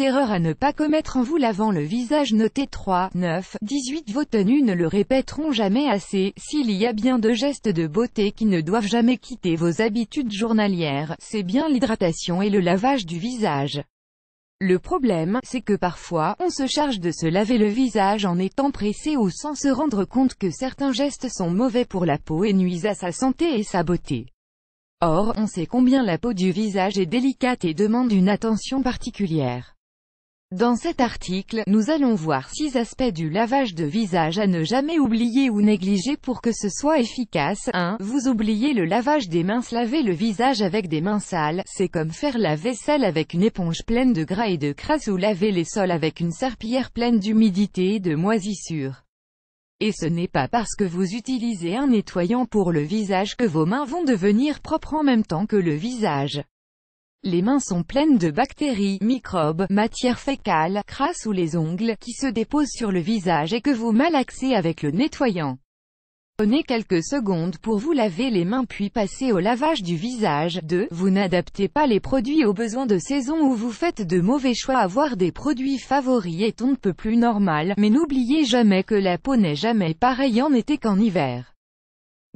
Erreur erreurs à ne pas commettre en vous lavant le visage noté 3, 9, 18 Vos tenues ne le répéteront jamais assez, s'il y a bien deux gestes de beauté qui ne doivent jamais quitter vos habitudes journalières, c'est bien l'hydratation et le lavage du visage. Le problème, c'est que parfois, on se charge de se laver le visage en étant pressé ou sans se rendre compte que certains gestes sont mauvais pour la peau et nuisent à sa santé et sa beauté. Or, on sait combien la peau du visage est délicate et demande une attention particulière. Dans cet article, nous allons voir 6 aspects du lavage de visage à ne jamais oublier ou négliger pour que ce soit efficace. 1. Vous oubliez le lavage des mains. laver le visage avec des mains sales, c'est comme faire la vaisselle avec une éponge pleine de gras et de crasse ou laver les sols avec une serpillière pleine d'humidité et de moisissure. Et ce n'est pas parce que vous utilisez un nettoyant pour le visage que vos mains vont devenir propres en même temps que le visage. Les mains sont pleines de bactéries, microbes, matières fécales, crasse ou les ongles, qui se déposent sur le visage et que vous malaxez avec le nettoyant. Prenez quelques secondes pour vous laver les mains puis passez au lavage du visage. 2. Vous n'adaptez pas les produits aux besoins de saison ou vous faites de mauvais choix. Avoir des produits favoris est on ne peut plus normal, mais n'oubliez jamais que la peau n'est jamais pareille en été qu'en hiver.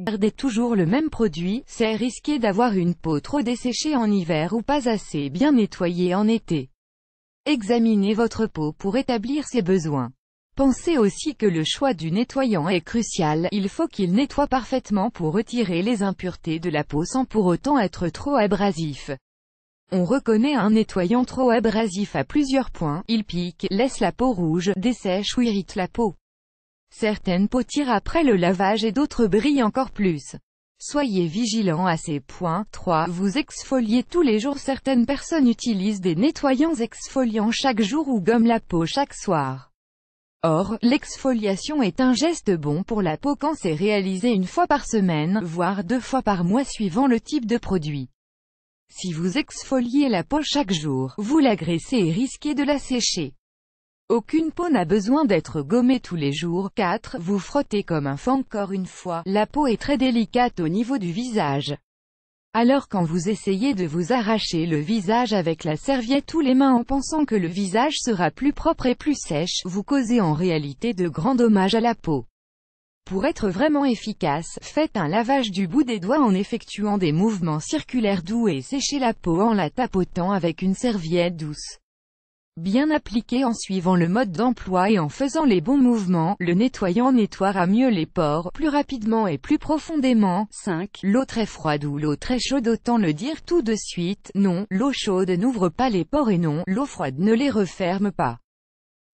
Gardez toujours le même produit, c'est risquer d'avoir une peau trop desséchée en hiver ou pas assez bien nettoyée en été. Examinez votre peau pour établir ses besoins. Pensez aussi que le choix du nettoyant est crucial, il faut qu'il nettoie parfaitement pour retirer les impuretés de la peau sans pour autant être trop abrasif. On reconnaît un nettoyant trop abrasif à plusieurs points, il pique, laisse la peau rouge, dessèche ou irrite la peau. Certaines tirent après le lavage et d'autres brillent encore plus. Soyez vigilant à ces points. 3. Vous exfoliez tous les jours Certaines personnes utilisent des nettoyants exfoliants chaque jour ou gomment la peau chaque soir. Or, l'exfoliation est un geste bon pour la peau quand c'est réalisé une fois par semaine, voire deux fois par mois suivant le type de produit. Si vous exfoliez la peau chaque jour, vous l'agressez et risquez de la sécher. Aucune peau n'a besoin d'être gommée tous les jours. 4. Vous frottez comme un fan encore une fois. La peau est très délicate au niveau du visage. Alors quand vous essayez de vous arracher le visage avec la serviette ou les mains en pensant que le visage sera plus propre et plus sèche, vous causez en réalité de grands dommages à la peau. Pour être vraiment efficace, faites un lavage du bout des doigts en effectuant des mouvements circulaires doux et séchez la peau en la tapotant avec une serviette douce. Bien appliqué en suivant le mode d'emploi et en faisant les bons mouvements, le nettoyant nettoiera mieux les pores, plus rapidement et plus profondément. 5. L'eau très froide ou l'eau très chaude autant le dire tout de suite, non, l'eau chaude n'ouvre pas les pores et non, l'eau froide ne les referme pas.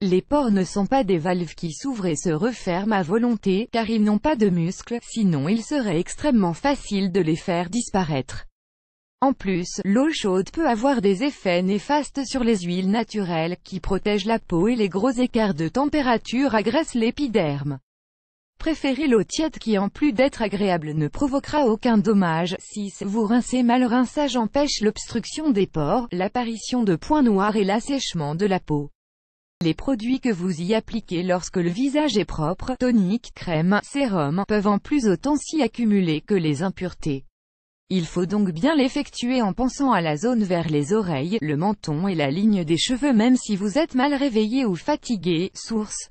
Les pores ne sont pas des valves qui s'ouvrent et se referment à volonté, car ils n'ont pas de muscles, sinon il serait extrêmement facile de les faire disparaître. En plus, l'eau chaude peut avoir des effets néfastes sur les huiles naturelles, qui protègent la peau et les gros écarts de température agressent l'épiderme. Préférez l'eau tiède qui en plus d'être agréable ne provoquera aucun dommage. Si Vous rincez mal rinçage empêche l'obstruction des pores, l'apparition de points noirs et l'assèchement de la peau. Les produits que vous y appliquez lorsque le visage est propre, tonique, crème, sérum, peuvent en plus autant s'y accumuler que les impuretés. Il faut donc bien l'effectuer en pensant à la zone vers les oreilles, le menton et la ligne des cheveux même si vous êtes mal réveillé ou fatigué. Source